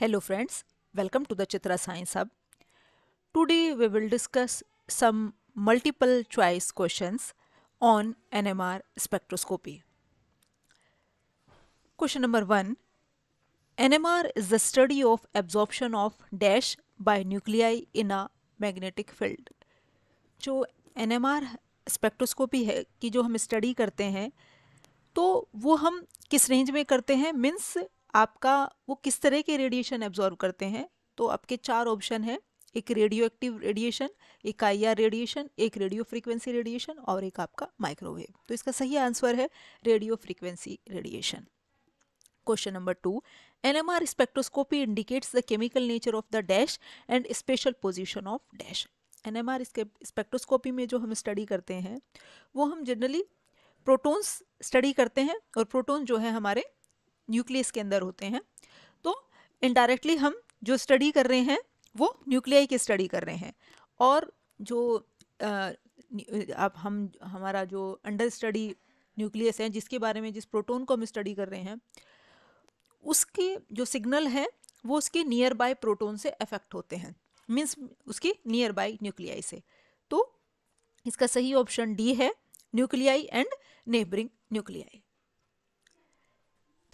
Hello friends, welcome to the Chitra Science Hub. Today we will discuss some multiple choice questions on NMR spectroscopy. Question number 1. NMR is the study of absorption of dash by nuclei in a magnetic field. जो NMR spectroscopy है कि जो हम study करते हैं तो वो हम किस रेंज में करते हैं मीन्स आपका वो किस तरह के रेडिएशन एब्जॉर्व करते हैं तो आपके चार ऑप्शन हैं एक रेडियो एक्टिव रेडिएशन एक आई आर रेडिएशन एक रेडियो फ्रीक्वेंसी रेडिएशन और एक आपका माइक्रोवेव तो इसका सही आंसर है radio frequency radiation question number two N M R spectroscopy indicates the chemical nature of the dash and special position of dash N M R spectroscopy में जो हम स्टडी करते हैं वो हम जनरली प्रोटोन्स स्टडी करते हैं और प्रोटोन्स जो है हमारे न्यूक्लियस के अंदर होते हैं तो इनडायरेक्टली हम जो स्टडी कर रहे हैं वो न्यूक्लियाई की स्टडी कर रहे हैं और जो अब हम हमारा जो अंडर स्टडी न्यूक्लियस है जिसके बारे में जिस प्रोटोन को हम स्टडी कर रहे हैं उसके जो सिग्नल है वो उसके नियर बाय प्रोटोन से अफेक्ट होते हैं मीन्स उसके नियर बाय न्यूक्लियाई से तो इसका सही ऑप्शन डी है nuclei and neighbouring nuclei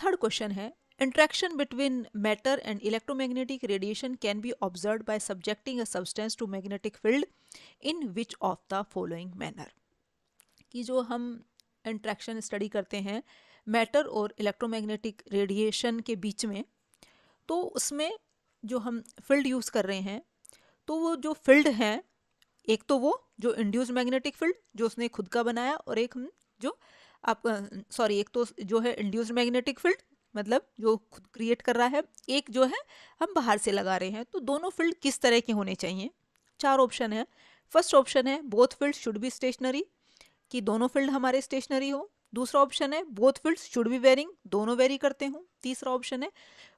third question है interaction between matter and electromagnetic radiation can be observe by subjecting a substance to magnetic field in which of the following manner कि जो हम interaction study करते हैं matter और electromagnetic radiation के बीच में तो उसमें जो हम फील्ड यूज़ कर रहे हैं तो वो जो फील्ड हैं एक तो वो जो इंड्यूस मैग्नेटिक फील्ड जो उसने खुद का बनाया और एक जो आप सॉरी एक तो जो है इंड्यूस्ड मैग्नेटिक फील्ड मतलब जो खुद क्रिएट कर रहा है एक जो है हम बाहर से लगा रहे हैं तो दोनों फील्ड किस तरह के होने चाहिए चार ऑप्शन है फर्स्ट ऑप्शन है both field should be stationary कि दोनों फील्ड हमारे स्टेशनरी हो दूसरा ऑप्शन है both field should be varying दोनों वेरी करते हों तीसरा ऑप्शन है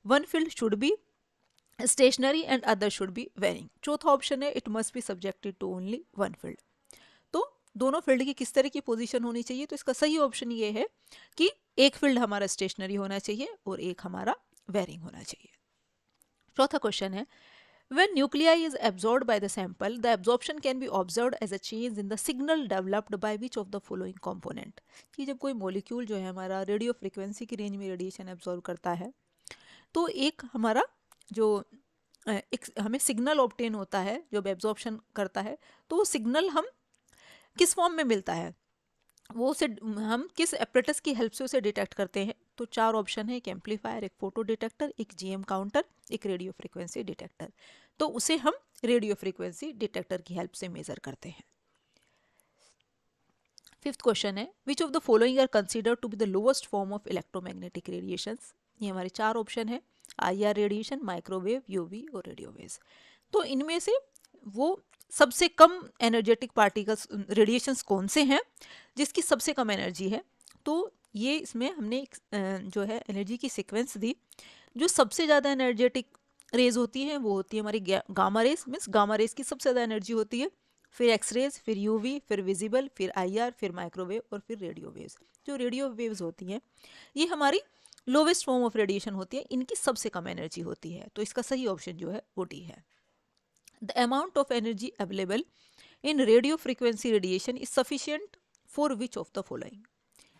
one field should be stationary and other should be varying चौथा ऑप्शन है it must be subjected to only one field दोनों फील्ड की किस तरह की पोजीशन होनी चाहिए तो इसका सही ऑप्शन ये है कि एक फील्ड हमारा स्टेशनरी होना चाहिए और एक हमारा वेरिंग होना चाहिए चौथा क्वेश्चन है when nuclei is absorb by the sample the absorption can be observe as a change in the signal developed by which of the following component कि जब कोई मोलिक्यूल जो है हमारा रेडियो फ्रिक्वेंसी की रेंज में रेडिएशन एब्जॉर्व करता है तो एक हमारा जो एक हमें सिग्नल ऑप्टेन होता है जो एब्जॉर्प्शन करता है तो वो सिग्नल हम किस फॉर्म में मिलता है वो उसे हम किस एपरेटस की हेल्प से उसे डिटेक्ट करते हैं तो चार ऑप्शन है एक एम्पलीफायर एक फोटो डिटेक्टर एक जीएम काउंटर एक रेडियो फ्रिक्वेंसी डिटेक्टर तो उसे हम रेडियो फ्रिक्वेंसी डिटेक्टर की हेल्प से मेजर करते हैं फिफ्थ क्वेश्चन है which of the following are consider to be the lowest form of electromagnetic radiation ये हमारे चार ऑप्शन है I R radiation microwave UV और रेडियो तो इनमें से वो सबसे कम एनर्जेटिक पार्टिकल्स रेडिएशंस कौन से हैं जिसकी सबसे कम एनर्जी है तो ये इसमें हमने एक जो है एनर्जी की सीक्वेंस दी जो सबसे ज़्यादा एनर्जेटिक रेज होती हैं वो होती है हमारी gamma rays means gamma rays की सबसे ज़्यादा एनर्जी होती है फिर एक्स रेज फिर वी फिर विजिबल फिर आर फिर माइक्रोवेव और फिर रेडियो वेव्स जो रेडियो वेव्स होती हैं ये हमारी लोवेस्ट फॉर्म ऑफ रेडिएशन होती है इनकी सबसे कम एनर्जी होती है तो इसका सही ऑप्शन जो है वो डी है the amount of energy available in radio frequency radiation is sufficient for which of the following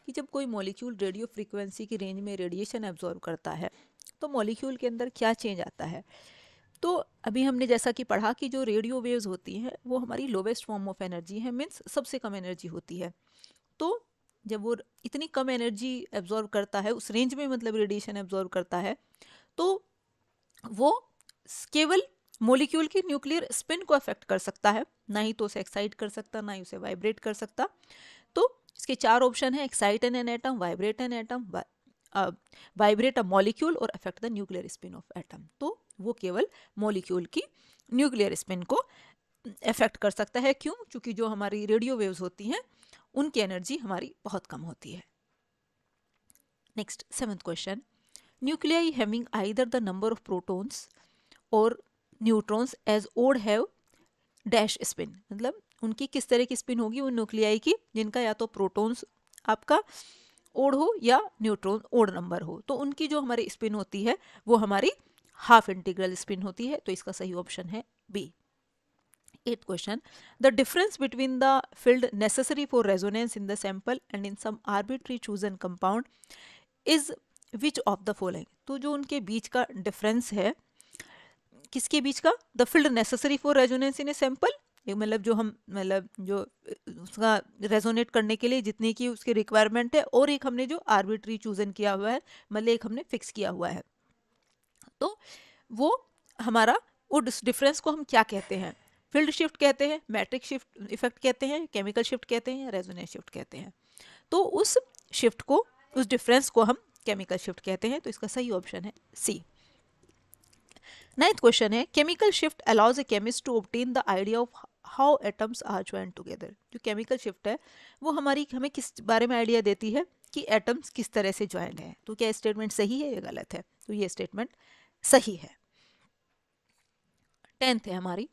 कि जब कोई मॉलिक्यूल रेडियो फ्रीक्वेंसी की रेंज में रेडिएशन एब्जॉर्व करता है तो मॉलिक्यूल के अंदर क्या चेंज आता है तो अभी हमने जैसा कि पढ़ा कि जो रेडियो वेव्स होती हैं वो हमारी लोवेस्ट फॉर्म ऑफ एनर्जी है मीन्स सबसे कम एनर्जी होती है तो जब वो इतनी कम एनर्जी एब्जॉर्व करता है उस रेंज में मतलब रेडिएशन एब्जॉर्व करता है तो वो केवल मोलिक्यूल की न्यूक्लियर स्पिन को अफेक्ट कर सकता है ना ही तो उसे एक्साइट कर सकता ना ही उसे वाइब्रेट कर सकता तो इसके चार ऑप्शन है excite an an atom vibrate an atom vibrate a molecule और affect the nuclear spin of atom तो वो केवल मॉलिक्यूल की न्यूक्लियर स्पिन को अफेक्ट कर सकता है क्यों क्योंकि जो हमारी रेडियो वेव्स होती हैं उनकी एनर्जी हमारी बहुत कम होती है next seventh question nuclei having either the number of protons और neutrons as odd have dash spin मतलब उनकी किस तरह की स्पिन होगी उन न्यूक्लियाई की जिनका या तो प्रोटॉन्स आपका ओड हो या न्यूट्रॉन ओड नंबर हो तो उनकी जो हमारी स्पिन होती है वो हमारी हाफ इंटीग्रल स्पिन होती है तो इसका सही ऑप्शन है B eighth question the difference between the field necessary for resonance in the sample and in some arbitrary chosen compound is which of the following तो जो उनके बीच का डिफरेंस है किसके बीच का the field necessary for resonance in a sample मतलब जो हम मतलब जो उसका रेजोनेट करने के लिए जितनी की उसकी रिक्वायरमेंट है और एक हमने जो आर्बिट्री चूजन किया हुआ है मतलब एक हमने फिक्स किया हुआ है तो वो हमारा वो डिफरेंस को हम क्या कहते हैं फील्ड शिफ्ट कहते हैं मैट्रिक शिफ्ट इफेक्ट कहते हैं केमिकल शिफ्ट कहते हैं या रेजोनेंस शिफ्ट कहते हैं तो उस शिफ्ट को उस डिफरेंस को हम केमिकल शिफ्ट कहते हैं तो इसका सही ऑप्शन है सी नाइन्थ क्वेश्चन है chemical shift allows a chemist to obtain the idea of how atoms are join together जो केमिकल शिफ्ट है वो हमारी हमें किस बारे में आइडिया देती है कि एटम्स किस तरह से ज्वाइन है तो क्या स्टेटमेंट सही है या गलत है तो ये स्टेटमेंट सही है टेंथ है हमारी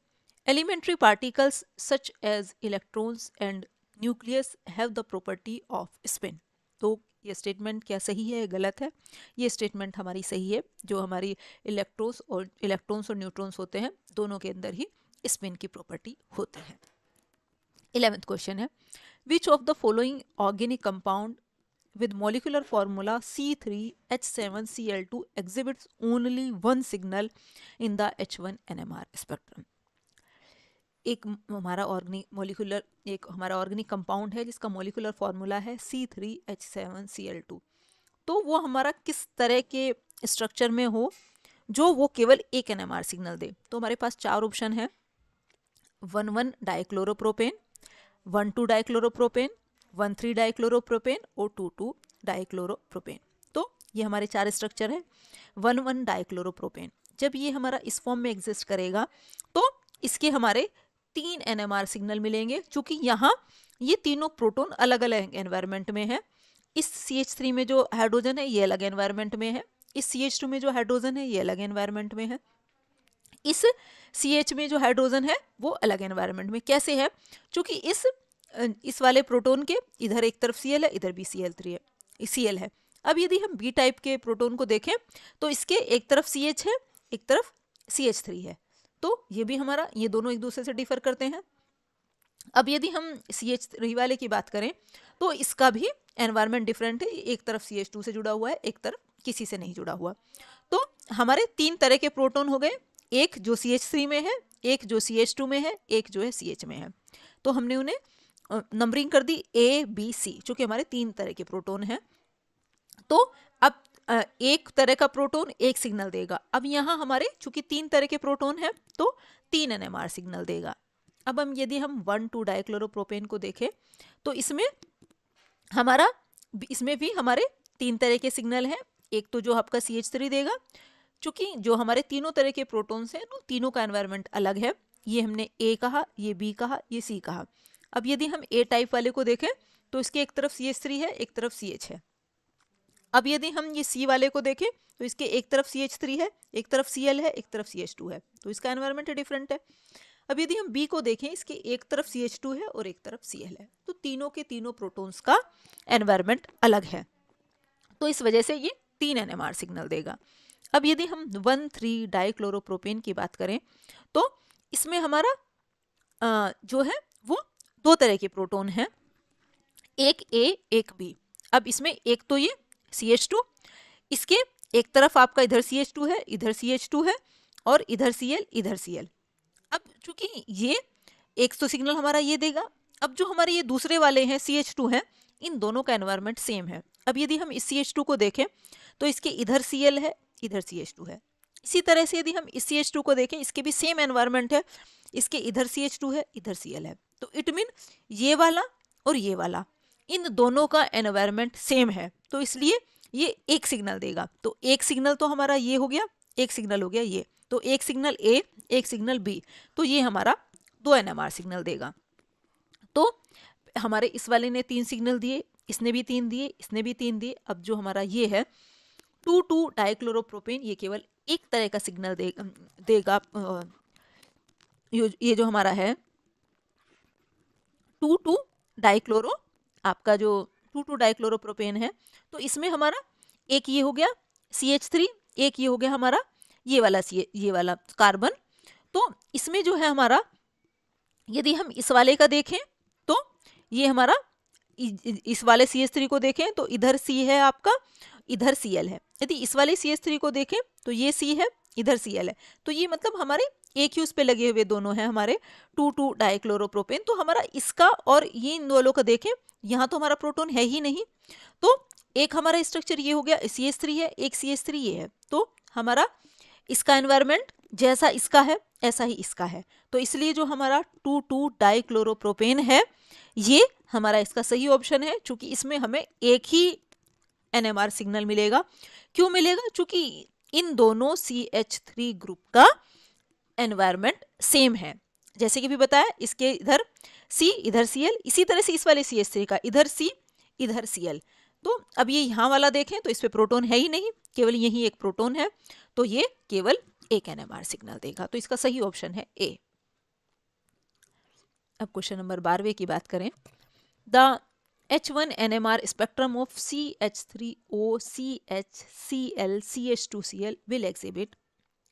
elementary particles such as electrons and nucleus have the property of spin तो ये स्टेटमेंट क्या सही है या गलत है ये स्टेटमेंट हमारी सही है जो हमारी इलेक्ट्रोस और इलेक्ट्रॉन्स और न्यूट्रॉन्स होते हैं दोनों के अंदर ही स्पिन की प्रॉपर्टी होती है इलेवेंथ क्वेश्चन है which of the following organic compound to exhibits only one signal in the H one N M R spectrum एक हमारा ऑर्गेनिक मोलिकुलर एक हमारा ऑर्गेनिक कंपाउंड है जिसका मोलिकुलर फार्मूला है C three H seven C L two तो वो हमारा किस तरह के स्ट्रक्चर में हो जो वो केवल एक एन एम आर सिग्नल दे तो हमारे पास चार ऑप्शन है one one dichloropropane one two dichloropropane one three dichloropropane और टू टू डाइक्लोरोप्रोपेन तो ये हमारे चार स्ट्रक्चर है वन वन डाइक्लोरोप्रोपेन जब ये हमारा इस फॉर्म में एग्जिस्ट करेगा तो इसके हमारे तीन एन सिग्नल मिलेंगे चूंकि यहाँ ये तीनों प्रोटोन अलग अलग एनवायरमेंट में है इस सी एच थ्री में जो हाइड्रोजन है ये अलग एनवायरमेंट में है इस सी एच टू में जो हाइड्रोजन है ये अलग एनवायरमेंट में है इस सी एच में जो हाइड्रोजन है वो अलग एनवायरमेंट में कैसे है चूँकि इस इस वाले प्रोटोन के इधर एक तरफ सी एल है इधर भी सी एल थ्री है सी एल है अब यदि हम बी टाइप के प्रोटोन को देखें तो इसके एक तरफ सी एच है एक तरफ सी एच थ्री है तो ये भी हमारा ये दोनों एक दूसरे से डिफर करते हैं अब यदि हम सी एच थ्री वाले की बात करें तो इसका भी एनवायरनमेंट डिफरेंट है एक तरफ सी एच टू से जुड़ा हुआ है एक तरफ किसी से नहीं जुड़ा हुआ तो हमारे तीन तरह के प्रोटोन हो गए एक जो सी एच थ्री में है एक जो सी एच टू में है एक जो है सी एच में है तो हमने उन्हें नंबरिंग कर दी ए बी सी चूंकि हमारे तीन तरह के प्रोटोन हैं तो अब एक तरह का प्रोटोन एक सिग्नल देगा अब यहाँ हमारे चूंकि तीन तरह के प्रोटोन हैं तो तीन एनएमआर सिग्नल देगा अब हम यदि हम वन टू डाइक्लोरोप्रोपेन को देखें तो इसमें हमारा इसमें भी हमारे तीन तरह के सिग्नल हैं एक तो जो आपका सी एच थ्री देगा चूँकि जो हमारे तीनों तरह के प्रोटोन्स हैं ना तीनों का एनवायरनमेंट अलग है ये हमने ए कहा ये बी कहा ये सी कहा अब यदि हम ए टाइप वाले को देखें तो इसके एक तरफ सी एच थ्री है एक तरफ सी एच है अब यदि हम ये सी वाले को देखें तो इसके एक तरफ सी एच थ्री है एक तरफ सी एल है एक तरफ सी एच टू है तो इसका एनवायरमेंट डिफरेंट है अब यदि हम बी को देखें इसके एक तरफ सी एच टू है और एक तरफ सी एल है तो तीनों के तीनों प्रोटोन्स का एनवायरमेंट अलग है तो इस वजह से ये तीन एन सिग्नल देगा अब यदि हम वन थ्री डाइक्लोरोप्रोपेन की बात करें तो इसमें हमारा आ, जो है वो दो तरह के प्रोटोन हैं एक ए एक बी अब इसमें एक तो ये सी एच टू इसके एक तरफ आपका इधर सी एच टू है इधर सी एच टू है और इधर सी एल इधर सी एल अब चूंकि ये एक तो सिग्नल हमारा ये देगा अब जो हमारे ये दूसरे वाले हैं सी एच टू हैं इन दोनों का एनवायरमेंट सेम है अब यदि हम इस सी एच टू को देखें तो इसके इधर सी एल है इधर सी एच टू है इसी तरह से यदि हम इस सी एच टू को देखें इसके भी सेम एनवायरमेंट है इसके इधर सी एच टू है इधर सी एल है तो इट मीन ये वाला और ये वाला इन दोनों का एनवायरमेंट सेम है तो इसलिए ये एक सिग्नल देगा तो एक सिग्नल तो हमारा ये हो गया एक सिग्नल हो गया ये तो एक सिग्नल ए एक सिग्नल बी तो ये हमारा दो एन सिग्नल देगा तो हमारे इस वाले ने तीन सिग्नल दिए इसने भी तीन दिए इसने भी तीन दिए अब जो हमारा ये है टू टू डाइक्लोरोप्रोपेन ये केवल एक तरह का सिग्नल दे, देगा ये जो हमारा है टू टू डाइक्लोरो आपका जो टू टू डाइक्लोरोप्रोपेन है तो इसमें हमारा एक ये हो गया सी एच थ्री एक ये हो गया हमारा ये वाला सी ये वाला कार्बन तो इसमें जो है हमारा यदि हम इस वाले का देखें तो ये हमारा इस वाले सी एच थ्री को देखें तो इधर सी है आपका इधर सी एल है यदि इस वाले सी एच थ्री को देखें तो ये सी है इधर सी एल है तो ये मतलब हमारे एक ही उस पर लगे हुए दोनों हैं हमारे टू टू डाइक्लोरोप्रोपेन तो हमारा इसका और ये इन दोनों का देखें यहाँ तो हमारा प्रोटोन है ही नहीं तो एक हमारा स्ट्रक्चर ये हो गया सी एस थ्री है एक सी एस थ्री ये है तो हमारा इसका एनवायरमेंट जैसा इसका है ऐसा ही इसका है तो इसलिए जो हमारा टू टू डाइक्लोरोप्रोपेन है ये हमारा इसका सही ऑप्शन है चूंकि इसमें हमें एक ही एनएमआर सिग्नल मिलेगा क्यों मिलेगा चूंकि इन दोनों सी एच थ्री ग्रुप का एनवायरमेंट सेम है जैसे कि भी बताया इसके इधर सी इधर सी एल इसी तरह से इस वाले सी एस थ्री का इधर सी इधर सी एल तो अब ये यहाँ वाला देखें तो इस पर प्रोटोन है ही नहीं केवल यही एक प्रोटोन है तो ये केवल एक एन सिग्नल देगा तो इसका सही ऑप्शन है ए अब क्वेश्चन नंबर बारहवें की बात करें the H one N M R spectrum of C H three O C H C L C H two C L will exhibit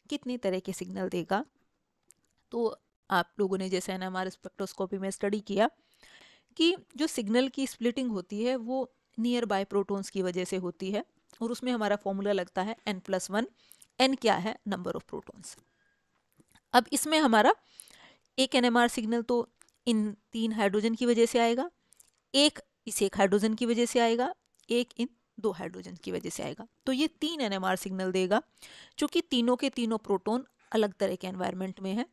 कितनी तरह के सिग्नल देगा तो आप लोगों ने जैसे एन एम स्पेक्ट्रोस्कोपी में स्टडी किया कि जो सिग्नल की स्प्लिटिंग होती है वो नियर बाय प्रोटोन्स की वजह से होती है और उसमें हमारा फॉर्मूला लगता है एन प्लस वन एन क्या है नंबर ऑफ प्रोटोन्स अब इसमें हमारा एक एन सिग्नल तो इन तीन हाइड्रोजन की वजह से आएगा एक इस एक हाइड्रोजन की वजह से आएगा एक इन दो हाइड्रोजन की वजह से आएगा तो ये तीन एन सिग्नल देगा चूँकि तीनों के तीनों प्रोटोन अलग तरह के एनवायरनमेंट में हैं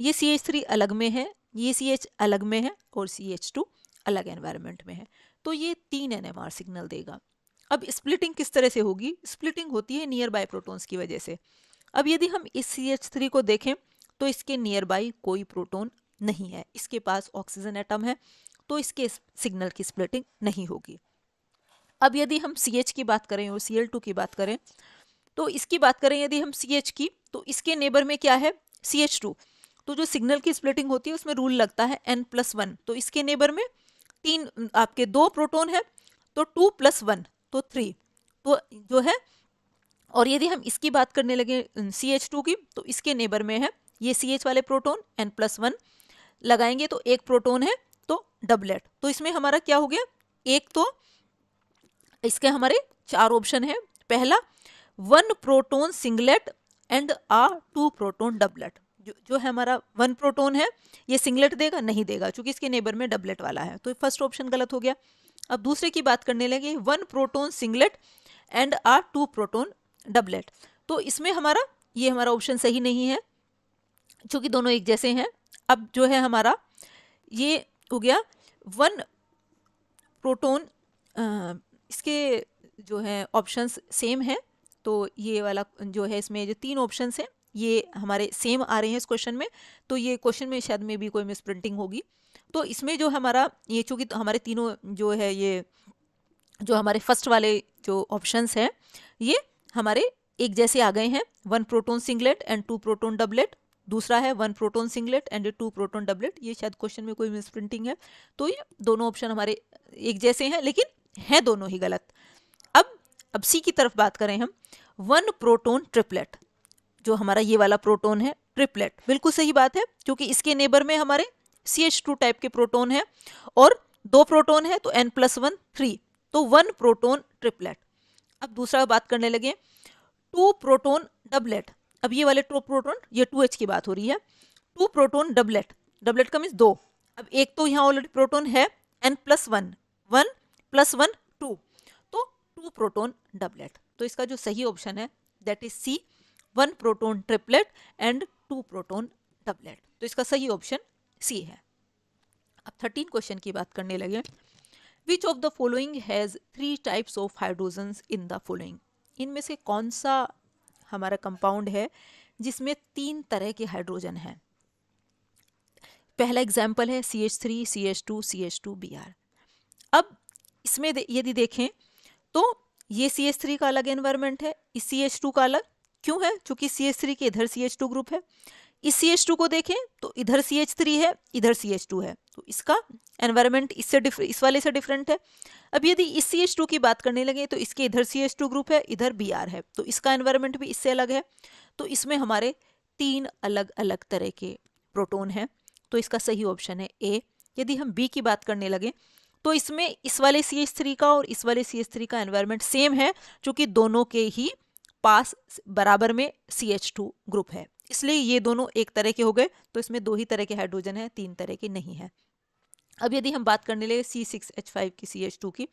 ये सी एच थ्री अलग में है ये सी एच अलग में है और सी एच टू अलग एनवायरनमेंट में है तो ये तीन एन एम आर सिग्नल देगा अब स्प्लिटिंग किस तरह से होगी स्प्लिटिंग होती है नियर बाय प्रोटोन्स की वजह से अब यदि हम इस सी एच थ्री को देखें तो इसके नियर बाई कोई प्रोटोन नहीं है इसके पास ऑक्सीजन एटम है तो इसके सिग्नल की स्प्लिटिंग नहीं होगी अब यदि हम सी एच की बात करें और सी एल टू की बात करें तो इसकी बात करें यदि हम सी एच की तो इसके नेबर में क्या है सी एच टू तो जो सिग्नल की स्प्लिटिंग होती है उसमें रूल लगता है एन प्लस वन तो इसके नेबर में तीन आपके दो प्रोटोन है तो टू प्लस वन तो थ्री तो जो है और यदि हम इसकी बात करने लगे सी एच टू की तो इसके नेबर में है ये सी एच वाले प्रोटोन एन प्लस वन लगाएंगे तो एक प्रोटोन है तो डबलेट तो इसमें हमारा क्या हो गया एक तो इसके हमारे चार ऑप्शन है पहला one proton singlet and ah two proton doublet जो जो है हमारा वन प्रोटोन है ये सिंगलेट देगा नहीं देगा चूंकि इसके नेबर में डबलेट वाला है तो फर्स्ट ऑप्शन गलत हो गया अब दूसरे की बात करने लगे one proton singlet and are two proton doublet तो इसमें हमारा ये हमारा ऑप्शन सही नहीं है चूँकि दोनों एक जैसे हैं अब जो है हमारा ये हो गया वन प्रोटोन इसके जो है ऑप्शंस सेम हैं तो ये वाला जो है इसमें जो तीन ऑप्शंस हैं ये हमारे सेम आ रहे हैं इस क्वेश्चन में तो ये क्वेश्चन में शायद में भी कोई मिस प्रिंटिंग होगी तो इसमें जो हमारा ये चूँकि तो हमारे तीनों जो है ये जो हमारे फर्स्ट वाले जो ऑप्शंस हैं ये हमारे एक जैसे आ गए हैं one proton singlet and two proton doublet दूसरा है one proton singlet and two proton doublet ये शायद क्वेश्चन में कोई मिस प्रिंटिंग है तो ये दोनों ऑप्शन हमारे एक जैसे हैं लेकिन हैं दोनों ही गलत अब अब सी की तरफ बात करें हम वन प्रोटोन ट्रिपलेट जो हमारा ये वाला प्रोटोन है ट्रिपलेट बिल्कुल सही बात है क्योंकि इसके नेबर में हमारे सी एच टू टाइप के प्रोटोन है और दो प्रोटोन है तो एन प्लस वन थ्री तो वन प्रोटोन ट्रिपलेट अब दूसरा बात करने लगे टू प्रोटोन डबलेट अब ये वाले टू प्रोटोन ये टू एच की बात हो रही है टू प्रोटोन डबलेट डबलेट का मीन्स दो अब एक तो यहाँ ऑलरेडी प्रोटोन है N plus one one plus one two तो टू प्रोटोन डबलेट तो इसका जो सही ऑप्शन है that is C one proton triplet and two proton doublet तो इसका सही ऑप्शन सी है अब थर्टीन क्वेश्चन की बात करने लगे which of the following has three types of hydrogen in the following इनमें से कौन सा हमारा कंपाउंड है जिसमें तीन तरह के हाइड्रोजन हैं पहला एग्जाम्पल है C H three C H two C H two B R अब इसमें यदि देखें तो ये सी एच थ्री का अलग एनवायरनमेंट है इस सी एच टू का अलग क्यों है चूंकि सी एच थ्री के इधर सी एच टू ग्रुप है इस सी एच टू को देखें तो इधर सी एच थ्री है इधर सी एच टू है तो इसका एनवायरमेंट इससे इस वाले से डिफरेंट है अब यदि इस सी एच टू की बात करने लगे तो इसके इधर सी एच टू ग्रुप है इधर बी आर है तो इसका एनवायरमेंट भी इससे अलग है तो इसमें हमारे तीन अलग अलग तरह के प्रोटोन हैं तो इसका सही ऑप्शन है ए यदि हम बी की बात करने लगे तो इसमें इस वाले सी एच थ्री का और इस वाले सी एच थ्री का एनवायरमेंट सेम है जो कि दोनों के ही पास बराबर में सी एच टू ग्रुप है इसलिए ये दोनों एक तरह के हो गए तो इसमें दो ही तरह के हाइड्रोजन है तीन तरह के नहीं है अब यदि हम बात करने लगे सी सिक्स एच फाइव की सी एच टू की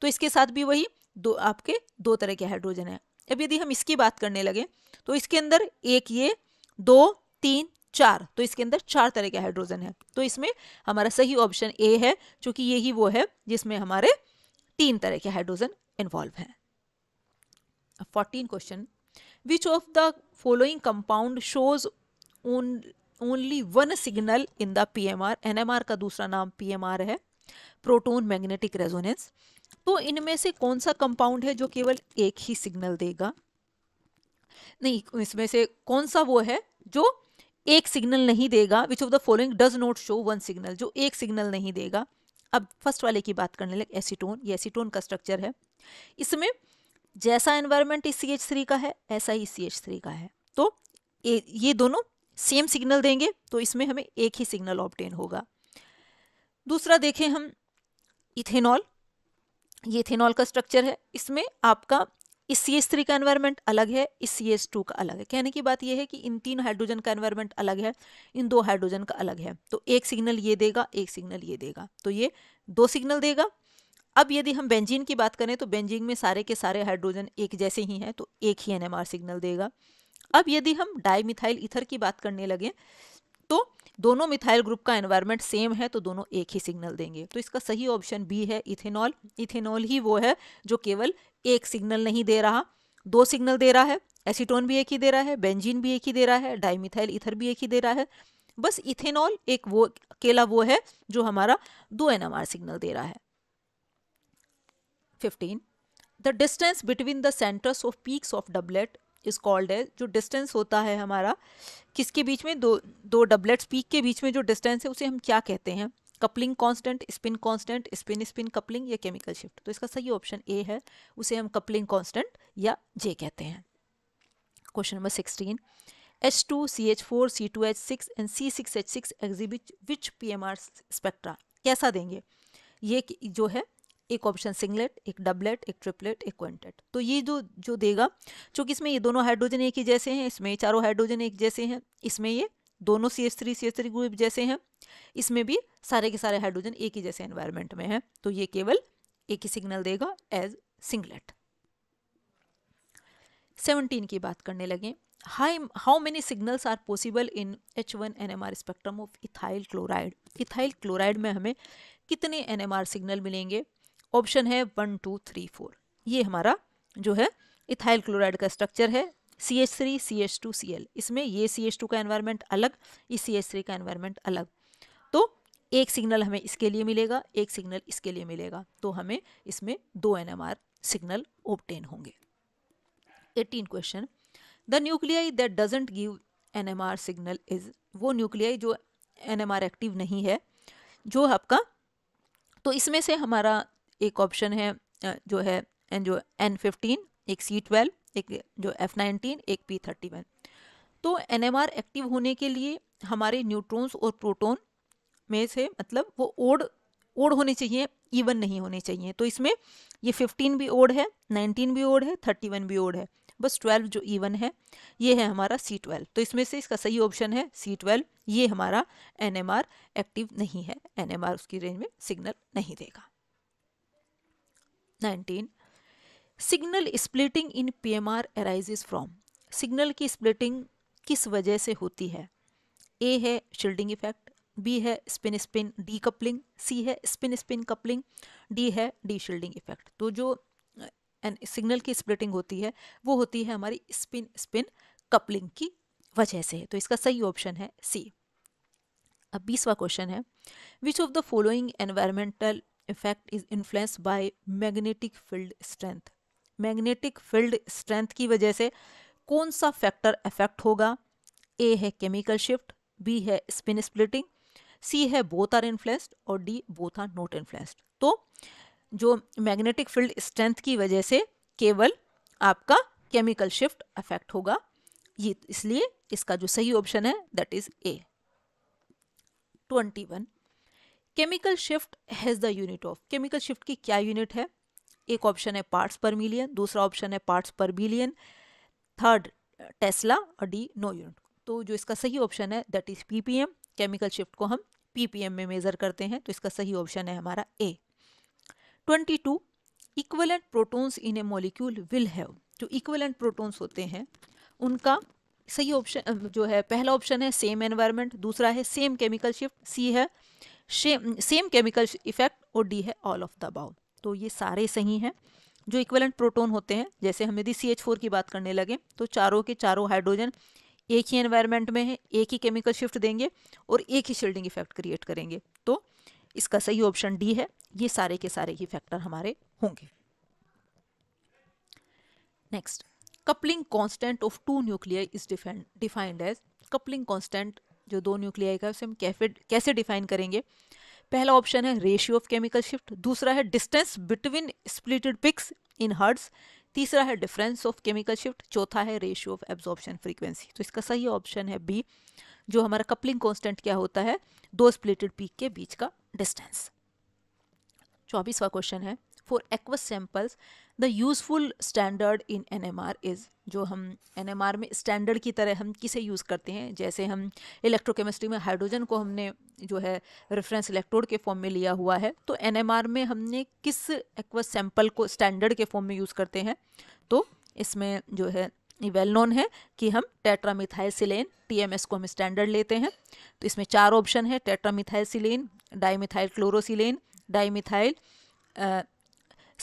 तो इसके साथ भी वही दो आपके दो तरह के हाइड्रोजन है अब यदि हम इसकी बात करने लगे तो इसके अंदर एक ये दो तीन चार तो इसके अंदर चार तरह के हाइड्रोजन है तो इसमें हमारा सही ऑप्शन ए है क्योंकि यही वो है जिसमें हमारे तीन तरह के हाइड्रोजन इन्वॉल्व हैं fourteen question which of the following compound shows only one signal in the M R का दूसरा नाम आर है प्रोटोन मैग्नेटिक रेजोनेंस तो इनमें से कौन सा कंपाउंड है जो केवल एक ही सिग्नल देगा नहीं इसमें से कौन सा वो है जो एक सिग्नल नहीं देगा which of the following does not show one signal जो एक सिग्नल नहीं देगा अब फर्स्ट वाले की बात करने लगे एसीटोन ये एसीटोन का स्ट्रक्चर है इसमें जैसा एनवायरनमेंट इस सी एच थ्री का है ऐसा ही सी एच थ्री का है तो ए, ये दोनों सेम सिग्नल देंगे तो इसमें हमें एक ही सिग्नल ऑप्टेन होगा दूसरा देखें हम इथेनॉल ये इथेनॉल का स्ट्रक्चर है इसमें आपका इस सी एच थ्री का एनवायरनमेंट अलग है इस सी एच टू का अलग है कहने की बात यह है कि इन तीन हाइड्रोजन का एनवायरनमेंट अलग है इन दो हाइड्रोजन का अलग है तो एक सिग्नल ये देगा एक सिग्नल ये देगा तो ये दो सिग्नल देगा अब यदि हम बेंजीन की बात करें तो बेंजीन में सारे के सारे हाइड्रोजन एक जैसे ही हैं तो एक ही एनएमआर सिग्नल देगा अब यदि हम डाईमिथाइल इथर की बात करने लगे तो दोनों मिथाइल ग्रुप का एनवायरनमेंट सेम है तो दोनों एक ही सिग्नल देंगे तो इसका सही ऑप्शन बी है इथेनॉल इथेनॉल ही वो है जो केवल एक सिग्नल नहीं दे रहा दो सिग्नल दे रहा है एसीटोन भी एक ही दे रहा है बेंजीन भी एक ही दे रहा है डाईमिथाइल इथर भी एक ही दे रहा है बस इथेनॉल एक वो अकेला वो है जो हमारा दो एनएमआर सिग्नल दे रहा है fifteen the distance between the centres of peaks of doublet is called है जो डिस्टेंस होता है हमारा किसके बीच में दो दो डबलेट्स पीक के बीच में जो डिस्टेंस है उसे हम क्या कहते हैं coupling constant spin constant spin spin coupling या केमिकल शिफ्ट तो इसका सही ऑप्शन ए है उसे हम कपलिंग कांस्टेंट या जे कहते हैं question number sixteen H two C H four C two H six and C six H six exhibit which P M R spectra कैसा देंगे ये जो है एक ऑप्शन सिंगलेट एक डबलेट एक ट्रिपलेट एक क्वेंटेट तो ये जो जो देगा चूंकि इसमें ये दोनों हाइड्रोजन एक ही जैसे हैं इसमें चारों हाइड्रोजन एक जैसे हैं इसमें ये दोनों C S three C S three group जैसे हैं इसमें भी सारे के सारे हाइड्रोजन एक ही जैसे एनवायरमेंट में हैं तो ये केवल एक ही सिग्नल देगा एज सिंगलेट सेवनटीन की बात करने लगे high how many signals are possible in H one N M R spectrum of ethyl chloride ethyl chloride में हमें कितने एन एम आर सिग्नल मिलेंगे ऑप्शन है वन टू थ्री फोर ये हमारा जो है इथाइल क्लोराइड का स्ट्रक्चर है C H three C H two C L इसमें ये सी एच टू का एनवायरनमेंट अलग ये सी एच थ्री का एनवायरनमेंट अलग तो एक सिग्नल हमें इसके लिए मिलेगा एक सिग्नल इसके लिए मिलेगा तो हमें इसमें दो N M R signal obtain होंगे eighteen question the nuclei that doesn't give N M R signal is वो न्यूक्लियाई जो एन एम आर एक्टिव नहीं है जो आपका तो इसमें से हमारा एक ऑप्शन है जो है जो एन फिफ्टीन एक सी ट्वेल्व एक जो एफ नाइनटीन एक पी थर्टी वन तो एन एम आर एक्टिव होने के लिए हमारे न्यूट्रॉन्स और प्रोटोन में से मतलब वो ओड ओड होने चाहिए इवन नहीं होने चाहिए तो इसमें ये फिफ्टीन भी ओड है नाइनटीन भी ओड है थर्टी वन भी ओड है बस ट्वेल्व जो इवन है ये है हमारा सी ट्वेल्व तो इसमें से इसका सही ऑप्शन है सी ट्वेल्व ये हमारा एन एम आर एक्टिव नहीं है एन एम आर उसकी रेंज में सिग्नल नहीं देगा 19 signal splitting in PMR arises from signal की स्प्लिटिंग किस वजह से होती है ए है शिल्डिंग इफेक्ट बी है spin spin decoupling C है स्पिन स्पिन कपलिंग डी है डी शिल्डिंग इफेक्ट तो जो सिग्नल की स्प्लिटिंग होती है वो होती है हमारी स्पिन स्पिन कपलिंग की वजह से तो इसका सही ऑप्शन है सी अब बीसवा क्वेश्चन है which of the following environmental effect is influence by magnetic field strength magnetic field strength की वजह से कौन सा फैक्टर अफेक्ट होगा ए है केमिकल शिफ्ट बी है स्पिन स्प्लिटिंग सी है बोथ आर इन्फ्लुएंस्ड और D both are not influenced तो जो मैग्नेटिक फील्ड स्ट्रेंथ की वजह से केवल आपका केमिकल शिफ्ट अफेक्ट होगा ये इसलिए इसका जो सही ऑप्शन है that is A twenty one chemical shift has the unit of chemical shift की क्या यूनिट है एक ऑप्शन है पार्ट्स पर मिलियन दूसरा ऑप्शन है parts per billion third tesla और डी नो यूनिट तो जो इसका सही ऑप्शन है that is PPM chemical shift को हम पीपीएम में मेज़र करते हैं तो इसका सही ऑप्शन है हमारा A twenty two equivalent protons in a molecule will have जो इक्वलेंट प्रोटोन्स होते हैं उनका सही ऑप्शन जो है पहला ऑप्शन है सेम एनवायरनमेंट दूसरा है सेम केमिकल शिफ्ट सी है सेम केमिकल इफेक्ट और डी है ऑल ऑफ द अबाउ तो ये सारे सही हैं जो इक्वलेंट प्रोटोन होते हैं जैसे हम यदि सी एच फोर की बात करने लगे तो चारों के चारों हाइड्रोजन एक ही एनवायरनमेंट में है एक ही केमिकल शिफ्ट देंगे और एक ही शील्डिंग इफेक्ट क्रिएट करेंगे तो इसका सही ऑप्शन डी है ये सारे के सारे ही फैक्टर हमारे होंगे next coupling constant of two nuclear is defined as coupling constant जो दो न्यूक्लियाई का उसे हम कैफे कैसे डिफाइन करेंगे पहला ऑप्शन है रेशियो ऑफ केमिकल शिफ्ट दूसरा है distance between splitted peaks in hertz तीसरा है डिफरेंस ऑफ केमिकल शिफ्ट चौथा है रेशियो ऑफ एब्जॉर्प्शन फ्रीक्वेंसी तो इसका सही ऑप्शन है बी जो हमारा कपलिंग कॉन्स्टेंट क्या होता है दो स्प्लिटेड पीक के बीच का डिस्टेंस चौबीसवा क्वेश्चन है for aqueous samples the useful standard in N M R is जो हम एन एम आर में स्टैंडर्ड की तरह हम किसे यूज़ करते हैं जैसे हम इलेक्ट्रोकेमिस्ट्री में हाइड्रोजन को हमने जो है रेफरेंस इलेक्ट्रोड के फॉर्म में लिया हुआ है तो एन एम आर में हमने किस एक्वस सैम्पल को स्टैंडर्ड के फॉर्म में यूज़ करते हैं तो इसमें जो है वेल नोन है कि हम टी एम एस को हम स्टैंडर्ड लेते हैं तो इसमें चार ऑप्शन है di dimethyl chlorosilane dimethyl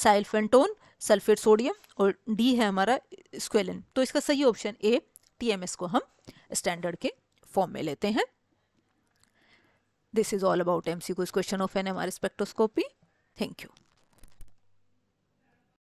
silapentane sulphate sodium और डी है हमारा स्क्वेलिन तो इसका सही ऑप्शन ए टीएमएस को हम स्टैंडर्ड के फॉर्म में लेते हैं this is all about MCQs question of N R spectroscopy thank you